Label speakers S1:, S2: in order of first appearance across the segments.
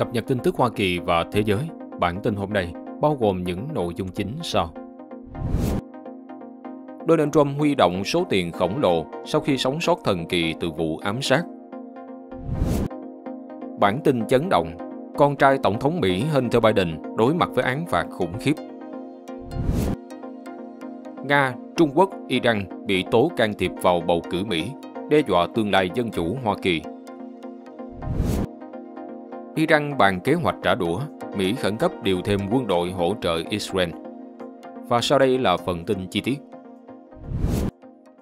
S1: Cập nhật tin tức Hoa Kỳ và thế giới. Bản tin hôm nay bao gồm những nội dung chính sau. Donald Trump huy động số tiền khổng lồ sau khi sống sót thần kỳ từ vụ ám sát. Bản tin chấn động, con trai Tổng thống Mỹ Hunter Biden đối mặt với án phạt khủng khiếp. Nga, Trung Quốc, Iran bị tố can thiệp vào bầu cử Mỹ, đe dọa tương lai dân chủ Hoa Kỳ Iran bàn kế hoạch trả đũa, Mỹ khẩn cấp điều thêm quân đội hỗ trợ Israel. Và sau đây là phần tin chi tiết.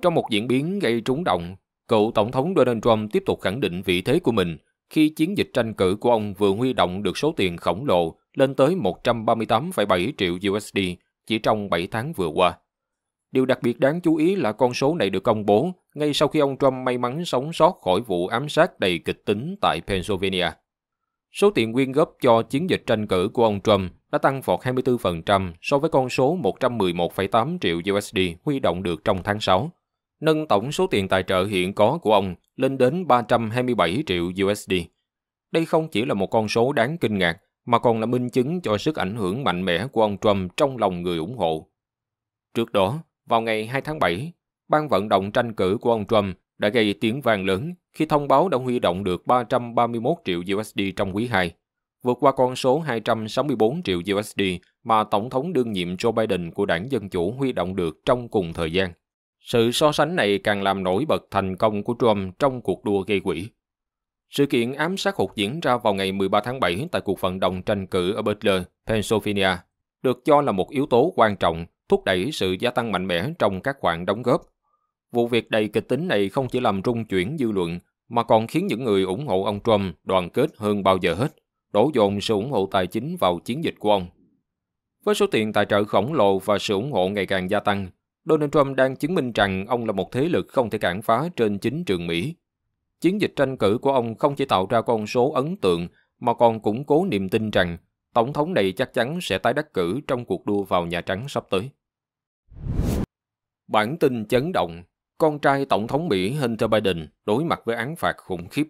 S1: Trong một diễn biến gây trúng động, cựu Tổng thống Donald Trump tiếp tục khẳng định vị thế của mình khi chiến dịch tranh cử của ông vừa huy động được số tiền khổng lồ lên tới 138,7 triệu USD chỉ trong 7 tháng vừa qua. Điều đặc biệt đáng chú ý là con số này được công bố ngay sau khi ông Trump may mắn sống sót khỏi vụ ám sát đầy kịch tính tại Pennsylvania Số tiền quyên góp cho chiến dịch tranh cử của ông Trump đã tăng vọt 24% so với con số 111,8 triệu USD huy động được trong tháng 6, nâng tổng số tiền tài trợ hiện có của ông lên đến 327 triệu USD. Đây không chỉ là một con số đáng kinh ngạc, mà còn là minh chứng cho sức ảnh hưởng mạnh mẽ của ông Trump trong lòng người ủng hộ. Trước đó, vào ngày 2 tháng 7, ban vận động tranh cử của ông Trump đã gây tiếng vang lớn khi thông báo đã huy động được 331 triệu USD trong quý 2, vượt qua con số 264 triệu USD mà Tổng thống đương nhiệm Joe Biden của đảng Dân Chủ huy động được trong cùng thời gian. Sự so sánh này càng làm nổi bật thành công của Trump trong cuộc đua gây quỹ. Sự kiện ám sát hụt diễn ra vào ngày 13 tháng 7 tại cuộc vận động tranh cử ở Butler, Pennsylvania, được cho là một yếu tố quan trọng thúc đẩy sự gia tăng mạnh mẽ trong các khoản đóng góp Vụ việc đầy kịch tính này không chỉ làm rung chuyển dư luận, mà còn khiến những người ủng hộ ông Trump đoàn kết hơn bao giờ hết, đổ dồn sự ủng hộ tài chính vào chiến dịch của ông. Với số tiền tài trợ khổng lồ và sự ủng hộ ngày càng gia tăng, Donald Trump đang chứng minh rằng ông là một thế lực không thể cản phá trên chính trường Mỹ. Chiến dịch tranh cử của ông không chỉ tạo ra con số ấn tượng mà còn củng cố niềm tin rằng tổng thống này chắc chắn sẽ tái đắc cử trong cuộc đua vào Nhà Trắng sắp tới. Bản tin chấn động con trai Tổng thống Mỹ Hunter Biden đối mặt với án phạt khủng khiếp.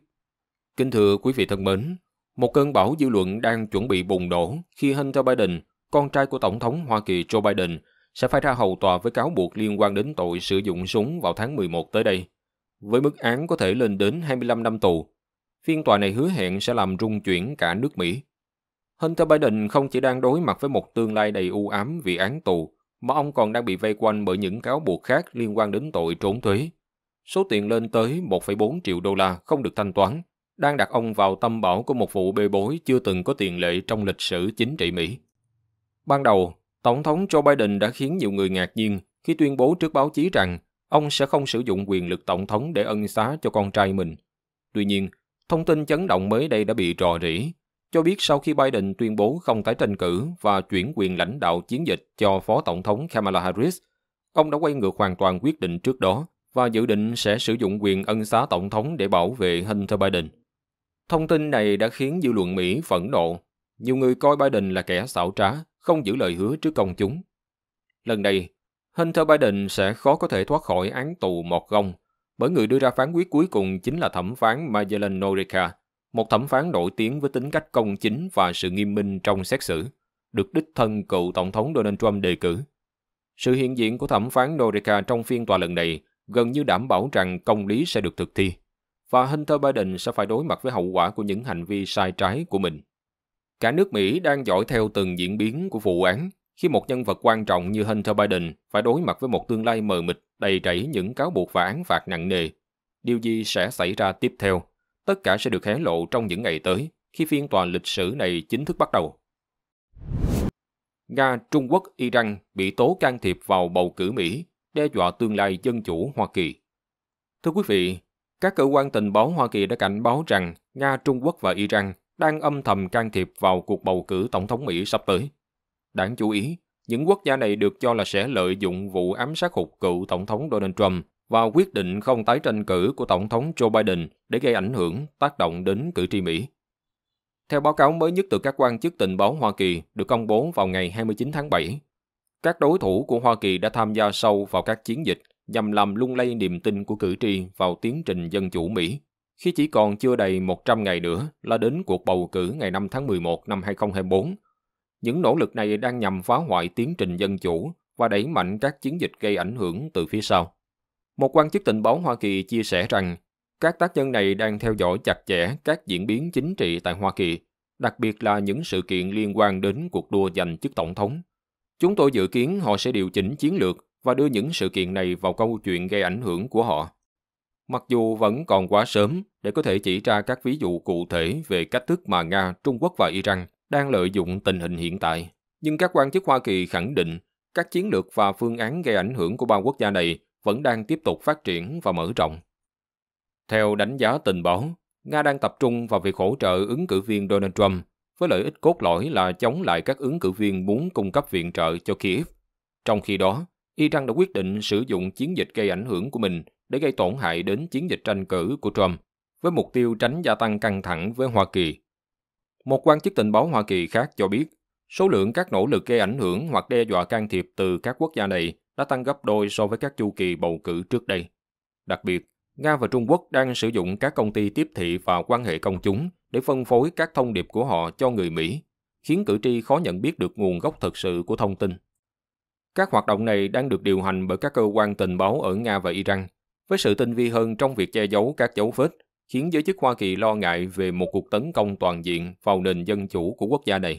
S1: Kính thưa quý vị thân mến, một cơn bão dư luận đang chuẩn bị bùng nổ khi Hunter Biden, con trai của Tổng thống Hoa Kỳ Joe Biden, sẽ phải ra hầu tòa với cáo buộc liên quan đến tội sử dụng súng vào tháng 11 tới đây, với mức án có thể lên đến 25 năm tù. Phiên tòa này hứa hẹn sẽ làm rung chuyển cả nước Mỹ. Hunter Biden không chỉ đang đối mặt với một tương lai đầy u ám vì án tù, mà ông còn đang bị vây quanh bởi những cáo buộc khác liên quan đến tội trốn thuế. Số tiền lên tới 1,4 triệu đô la không được thanh toán, đang đặt ông vào tâm bảo của một vụ bê bối chưa từng có tiền lệ trong lịch sử chính trị Mỹ. Ban đầu, Tổng thống Joe Biden đã khiến nhiều người ngạc nhiên khi tuyên bố trước báo chí rằng ông sẽ không sử dụng quyền lực tổng thống để ân xá cho con trai mình. Tuy nhiên, thông tin chấn động mới đây đã bị rò rỉ cho biết sau khi Biden tuyên bố không tái tranh cử và chuyển quyền lãnh đạo chiến dịch cho Phó Tổng thống Kamala Harris, ông đã quay ngược hoàn toàn quyết định trước đó và dự định sẽ sử dụng quyền ân xá Tổng thống để bảo vệ Hunter Biden. Thông tin này đã khiến dư luận Mỹ phẫn nộ. Nhiều người coi Biden là kẻ xảo trá, không giữ lời hứa trước công chúng. Lần này, Hunter Biden sẽ khó có thể thoát khỏi án tù một gông bởi người đưa ra phán quyết cuối cùng chính là thẩm phán Magellan Norica, một thẩm phán nổi tiếng với tính cách công chính và sự nghiêm minh trong xét xử, được đích thân cựu Tổng thống Donald Trump đề cử. Sự hiện diện của thẩm phán Norica trong phiên tòa lần này gần như đảm bảo rằng công lý sẽ được thực thi, và Hunter Biden sẽ phải đối mặt với hậu quả của những hành vi sai trái của mình. Cả nước Mỹ đang dõi theo từng diễn biến của vụ án khi một nhân vật quan trọng như Hunter Biden phải đối mặt với một tương lai mờ mịt đầy rẫy những cáo buộc và án phạt nặng nề. Điều gì sẽ xảy ra tiếp theo? Tất cả sẽ được hé lộ trong những ngày tới khi phiên tòa lịch sử này chính thức bắt đầu. Nga, Trung Quốc, Iran bị tố can thiệp vào bầu cử Mỹ, đe dọa tương lai dân chủ Hoa Kỳ. Thưa quý vị, các cơ quan tình báo Hoa Kỳ đã cảnh báo rằng Nga, Trung Quốc và Iran đang âm thầm can thiệp vào cuộc bầu cử tổng thống Mỹ sắp tới. Đáng chú ý, những quốc gia này được cho là sẽ lợi dụng vụ ám sát hụt cựu tổng thống Donald Trump và quyết định không tái tranh cử của Tổng thống Joe Biden để gây ảnh hưởng, tác động đến cử tri Mỹ. Theo báo cáo mới nhất từ các quan chức tình báo Hoa Kỳ được công bố vào ngày 29 tháng 7, các đối thủ của Hoa Kỳ đã tham gia sâu vào các chiến dịch nhằm làm lung lay niềm tin của cử tri vào tiến trình dân chủ Mỹ, khi chỉ còn chưa đầy 100 ngày nữa là đến cuộc bầu cử ngày 5 tháng 11 năm 2024. Những nỗ lực này đang nhằm phá hoại tiến trình dân chủ và đẩy mạnh các chiến dịch gây ảnh hưởng từ phía sau. Một quan chức tình báo Hoa Kỳ chia sẻ rằng các tác nhân này đang theo dõi chặt chẽ các diễn biến chính trị tại Hoa Kỳ, đặc biệt là những sự kiện liên quan đến cuộc đua giành chức tổng thống. Chúng tôi dự kiến họ sẽ điều chỉnh chiến lược và đưa những sự kiện này vào câu chuyện gây ảnh hưởng của họ. Mặc dù vẫn còn quá sớm để có thể chỉ ra các ví dụ cụ thể về cách thức mà Nga, Trung Quốc và Iran đang lợi dụng tình hình hiện tại, nhưng các quan chức Hoa Kỳ khẳng định các chiến lược và phương án gây ảnh hưởng của ba quốc gia này vẫn đang tiếp tục phát triển và mở rộng. Theo đánh giá tình báo, Nga đang tập trung vào việc hỗ trợ ứng cử viên Donald Trump với lợi ích cốt lõi là chống lại các ứng cử viên muốn cung cấp viện trợ cho Kiev. Trong khi đó, Iran đã quyết định sử dụng chiến dịch gây ảnh hưởng của mình để gây tổn hại đến chiến dịch tranh cử của Trump, với mục tiêu tránh gia tăng căng thẳng với Hoa Kỳ. Một quan chức tình báo Hoa Kỳ khác cho biết, Số lượng các nỗ lực gây ảnh hưởng hoặc đe dọa can thiệp từ các quốc gia này đã tăng gấp đôi so với các chu kỳ bầu cử trước đây. Đặc biệt, Nga và Trung Quốc đang sử dụng các công ty tiếp thị và quan hệ công chúng để phân phối các thông điệp của họ cho người Mỹ, khiến cử tri khó nhận biết được nguồn gốc thực sự của thông tin. Các hoạt động này đang được điều hành bởi các cơ quan tình báo ở Nga và Iran, với sự tinh vi hơn trong việc che giấu các dấu vết, khiến giới chức Hoa Kỳ lo ngại về một cuộc tấn công toàn diện vào nền dân chủ của quốc gia này.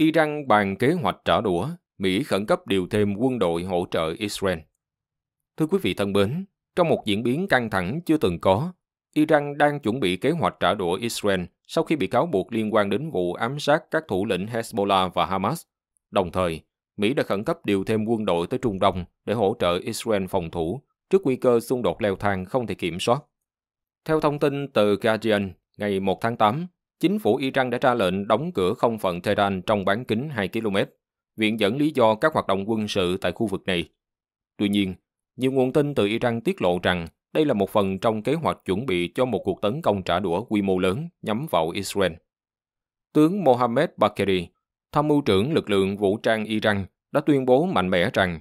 S1: Iran bàn kế hoạch trả đũa, Mỹ khẩn cấp điều thêm quân đội hỗ trợ Israel. Thưa quý vị thân mến, trong một diễn biến căng thẳng chưa từng có, Iran đang chuẩn bị kế hoạch trả đũa Israel sau khi bị cáo buộc liên quan đến vụ ám sát các thủ lĩnh Hezbollah và Hamas. Đồng thời, Mỹ đã khẩn cấp điều thêm quân đội tới Trung Đông để hỗ trợ Israel phòng thủ trước nguy cơ xung đột leo thang không thể kiểm soát. Theo thông tin từ Guardian, ngày 1 tháng 8, chính phủ Iran đã ra lệnh đóng cửa không phận Tehran trong bán kính 2 km, viện dẫn lý do các hoạt động quân sự tại khu vực này. Tuy nhiên, nhiều nguồn tin từ Iran tiết lộ rằng đây là một phần trong kế hoạch chuẩn bị cho một cuộc tấn công trả đũa quy mô lớn nhắm vào Israel. Tướng Mohammed Bakeri, tham mưu trưởng lực lượng vũ trang Iran, đã tuyên bố mạnh mẽ rằng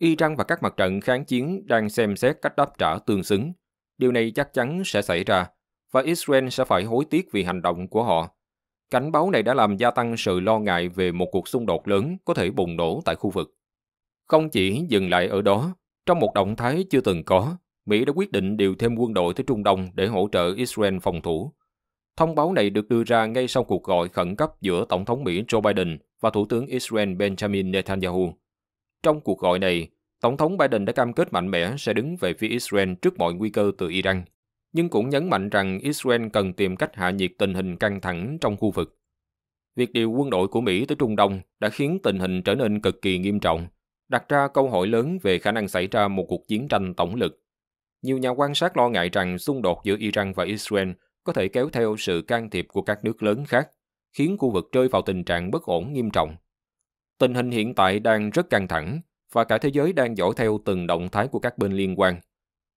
S1: Iran và các mặt trận kháng chiến đang xem xét cách đáp trả tương xứng. Điều này chắc chắn sẽ xảy ra và Israel sẽ phải hối tiếc vì hành động của họ. Cảnh báo này đã làm gia tăng sự lo ngại về một cuộc xung đột lớn có thể bùng nổ tại khu vực. Không chỉ dừng lại ở đó, trong một động thái chưa từng có, Mỹ đã quyết định điều thêm quân đội tới Trung Đông để hỗ trợ Israel phòng thủ. Thông báo này được đưa ra ngay sau cuộc gọi khẩn cấp giữa Tổng thống Mỹ Joe Biden và Thủ tướng Israel Benjamin Netanyahu. Trong cuộc gọi này, Tổng thống Biden đã cam kết mạnh mẽ sẽ đứng về phía Israel trước mọi nguy cơ từ Iran nhưng cũng nhấn mạnh rằng Israel cần tìm cách hạ nhiệt tình hình căng thẳng trong khu vực. Việc điều quân đội của Mỹ tới Trung Đông đã khiến tình hình trở nên cực kỳ nghiêm trọng, đặt ra câu hỏi lớn về khả năng xảy ra một cuộc chiến tranh tổng lực. Nhiều nhà quan sát lo ngại rằng xung đột giữa Iran và Israel có thể kéo theo sự can thiệp của các nước lớn khác, khiến khu vực rơi vào tình trạng bất ổn nghiêm trọng. Tình hình hiện tại đang rất căng thẳng và cả thế giới đang dõi theo từng động thái của các bên liên quan –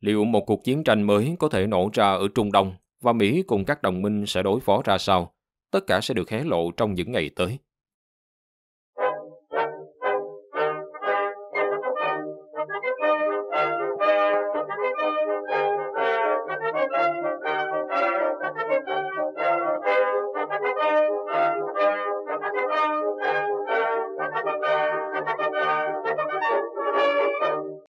S1: liệu một cuộc chiến tranh mới có thể nổ ra ở Trung Đông và Mỹ cùng các đồng minh sẽ đối phó ra sao? Tất cả sẽ được hé lộ trong những ngày tới.